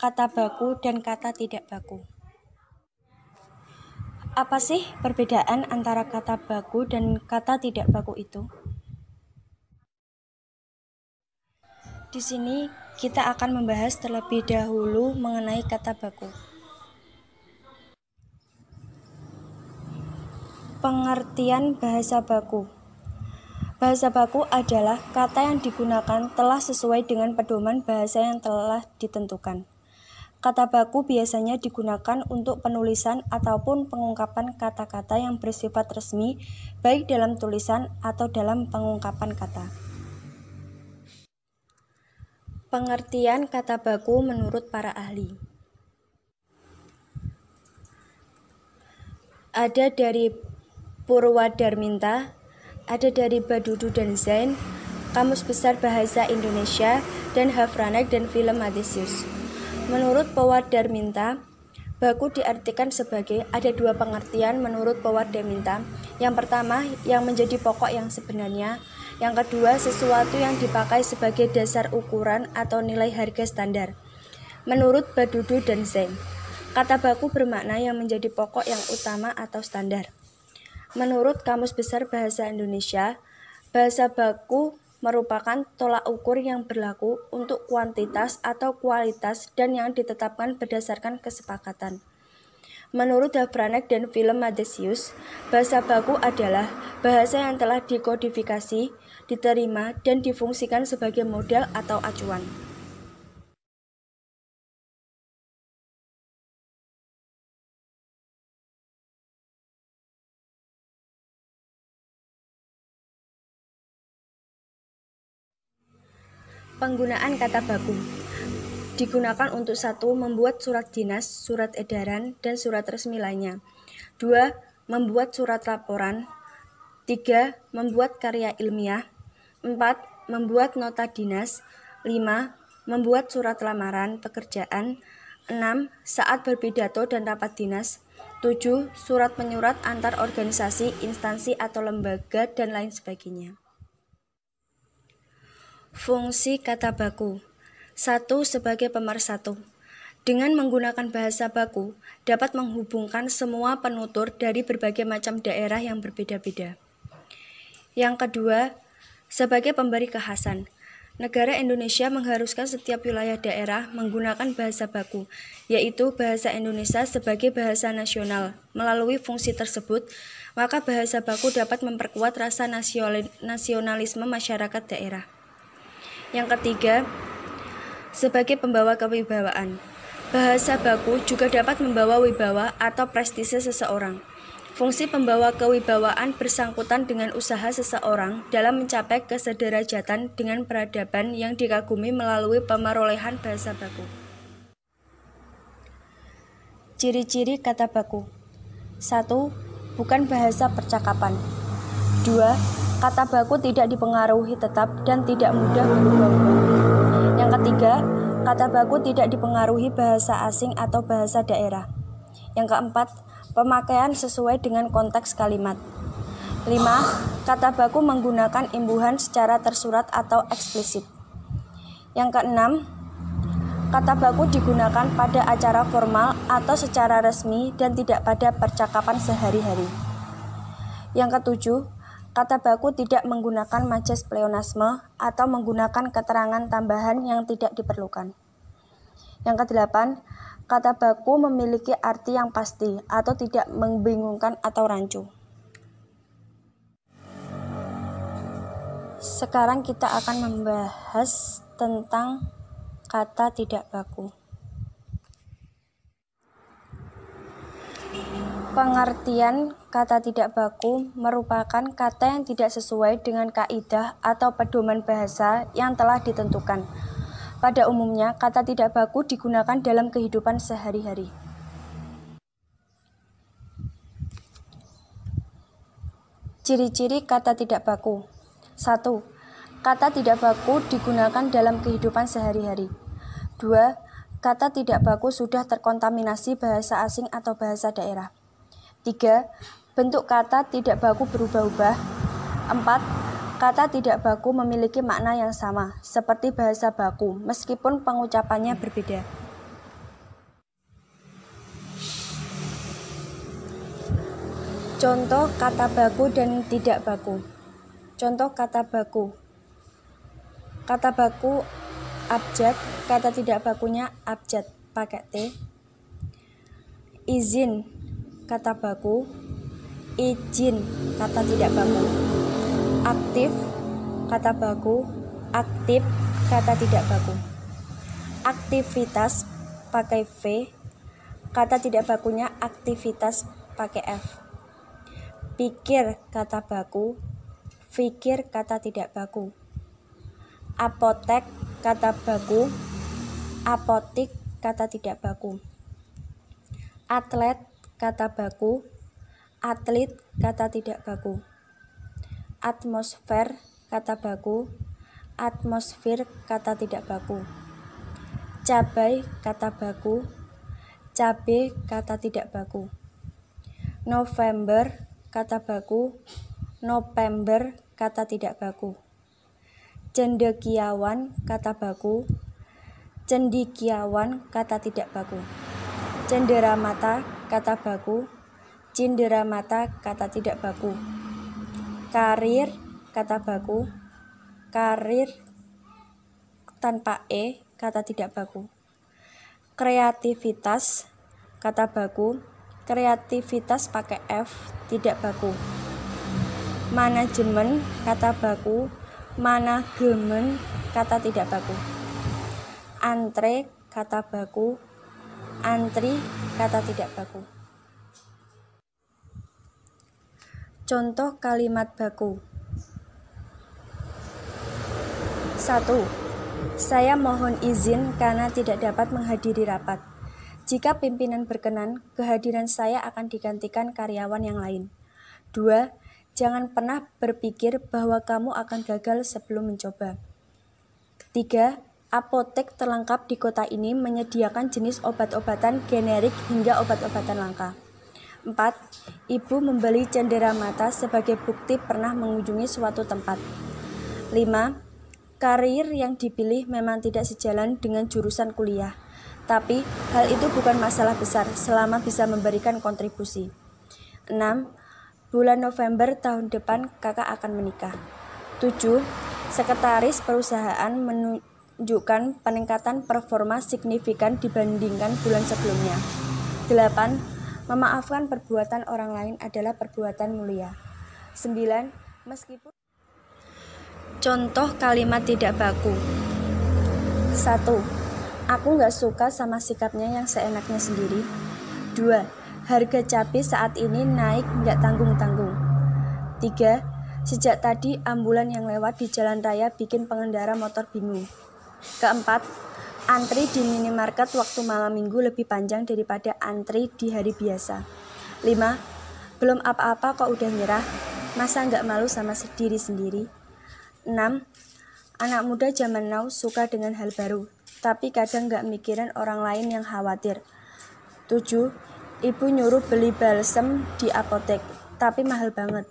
kata baku dan kata tidak baku. Apa sih perbedaan antara kata baku dan kata tidak baku itu? Di sini kita akan membahas terlebih dahulu mengenai kata baku. Pengertian bahasa baku. Bahasa baku adalah kata yang digunakan telah sesuai dengan pedoman bahasa yang telah ditentukan. Kata baku biasanya digunakan untuk penulisan ataupun pengungkapan kata-kata yang bersifat resmi, baik dalam tulisan atau dalam pengungkapan kata. Pengertian kata baku menurut para ahli ada dari Purwadarminta, ada dari Badudu dan Zain, Kamus Besar Bahasa Indonesia, dan Hafranek dan Film Adesius. Menurut minta baku diartikan sebagai ada dua pengertian menurut minta Yang pertama, yang menjadi pokok yang sebenarnya. Yang kedua, sesuatu yang dipakai sebagai dasar ukuran atau nilai harga standar. Menurut Badudu dan Zeng, kata baku bermakna yang menjadi pokok yang utama atau standar. Menurut Kamus Besar Bahasa Indonesia, bahasa baku merupakan tolak ukur yang berlaku untuk kuantitas atau kualitas dan yang ditetapkan berdasarkan kesepakatan. Menurut Dabranek dan film Madesius, bahasa baku adalah bahasa yang telah dikodifikasi, diterima, dan difungsikan sebagai model atau acuan. Penggunaan kata baku digunakan untuk satu membuat surat dinas, surat edaran, dan surat resmi lainnya. Dua, membuat surat laporan. Tiga, membuat karya ilmiah. Empat, membuat nota dinas. Lima, membuat surat lamaran pekerjaan. Enam, saat berpidato dan rapat dinas. Tujuh, surat menyurat antar organisasi, instansi, atau lembaga, dan lain sebagainya. Fungsi kata baku. Satu sebagai pemersatu. Dengan menggunakan bahasa baku, dapat menghubungkan semua penutur dari berbagai macam daerah yang berbeda-beda. Yang kedua, sebagai pemberi kehasan Negara Indonesia mengharuskan setiap wilayah daerah menggunakan bahasa baku, yaitu bahasa Indonesia sebagai bahasa nasional. Melalui fungsi tersebut, maka bahasa baku dapat memperkuat rasa nasionalisme masyarakat daerah. Yang ketiga, sebagai pembawa kewibawaan. Bahasa baku juga dapat membawa wibawa atau prestise seseorang. Fungsi pembawa kewibawaan bersangkutan dengan usaha seseorang dalam mencapai kesederajatan dengan peradaban yang dikagumi melalui pemerolehan bahasa baku. Ciri-ciri kata baku 1. Bukan bahasa percakapan 2. Kata baku tidak dipengaruhi tetap dan tidak mudah berubah-ubah. Yang ketiga, kata baku tidak dipengaruhi bahasa asing atau bahasa daerah. Yang keempat, pemakaian sesuai dengan konteks kalimat. Lima, Kata baku menggunakan imbuhan secara tersurat atau eksplisit. Yang keenam, kata baku digunakan pada acara formal atau secara resmi dan tidak pada percakapan sehari-hari. Yang ketujuh, Kata baku tidak menggunakan majas pleonasme atau menggunakan keterangan tambahan yang tidak diperlukan. Yang kedelapan, kata baku memiliki arti yang pasti atau tidak membingungkan atau rancu. Sekarang kita akan membahas tentang kata tidak baku. Pengertian kata tidak baku merupakan kata yang tidak sesuai dengan kaidah atau pedoman bahasa yang telah ditentukan. Pada umumnya, kata tidak baku digunakan dalam kehidupan sehari-hari. Ciri-ciri kata tidak baku. 1. Kata tidak baku digunakan dalam kehidupan sehari-hari. 2. Kata tidak baku sudah terkontaminasi bahasa asing atau bahasa daerah. 3. Bentuk kata tidak baku berubah-ubah. 4. Kata tidak baku memiliki makna yang sama, seperti bahasa baku, meskipun pengucapannya berbeda. Contoh kata baku dan tidak baku. Contoh kata baku. Kata baku abjad, kata tidak bakunya abjad pakai T. Izin kata baku, izin kata tidak baku, aktif kata baku, aktif kata tidak baku. Aktivitas pakai V, kata tidak bakunya aktivitas pakai F. Pikir kata baku, pikir kata tidak baku. Apotek kata baku, apotik kata tidak baku. Atlet kata baku, atlet, kata tidak baku, atmosfer, kata baku, atmosfer, kata tidak baku, cabai, kata baku, cabe, kata tidak baku, November, kata baku, November, kata tidak baku, cendekiawan, kata baku, cendikiawan, kata tidak baku, cendera mata, kata baku, cindera mata, kata tidak baku, karir, kata baku, karir tanpa e, kata tidak baku, kreativitas, kata baku, kreativitas pakai f, tidak baku, manajemen, kata baku, manajemen, kata tidak baku, antre, kata baku, antri kata tidak baku. Contoh kalimat baku. 1. Saya mohon izin karena tidak dapat menghadiri rapat. Jika pimpinan berkenan, kehadiran saya akan digantikan karyawan yang lain. Dua, Jangan pernah berpikir bahwa kamu akan gagal sebelum mencoba. 3 apotek terlengkap di kota ini menyediakan jenis obat-obatan generik hingga obat-obatan langka. 4. Ibu membeli cendera mata sebagai bukti pernah mengunjungi suatu tempat. 5. Karir yang dipilih memang tidak sejalan dengan jurusan kuliah. Tapi hal itu bukan masalah besar selama bisa memberikan kontribusi. 6. Bulan November tahun depan kakak akan menikah. 7. Sekretaris perusahaan menu menunjukkan peningkatan performa signifikan dibandingkan bulan sebelumnya. 8. Memaafkan perbuatan orang lain adalah perbuatan mulia. 9. Meskipun Contoh kalimat tidak baku 1. Aku nggak suka sama sikapnya yang seenaknya sendiri 2. Harga cabai saat ini naik nggak tanggung-tanggung 3. Sejak tadi ambulan yang lewat di jalan raya bikin pengendara motor bingung Keempat, antri di minimarket waktu malam minggu lebih panjang daripada antri di hari biasa. lima, Belum apa-apa kok udah nyerah, masa nggak malu sama sendiri sendiri? enam, Anak muda zaman now suka dengan hal baru, tapi kadang nggak mikirin orang lain yang khawatir. tujuh, Ibu nyuruh beli balsem di apotek, tapi mahal banget.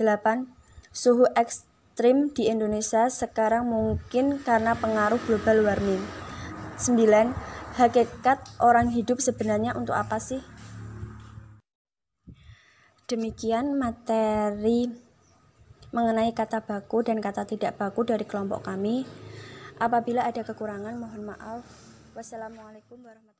delapan, Suhu x trim di Indonesia sekarang mungkin karena pengaruh global warming. 9. Hakikat orang hidup sebenarnya untuk apa sih? Demikian materi mengenai kata baku dan kata tidak baku dari kelompok kami. Apabila ada kekurangan, mohon maaf. Wassalamualaikum warahmatullahi wabarakatuh.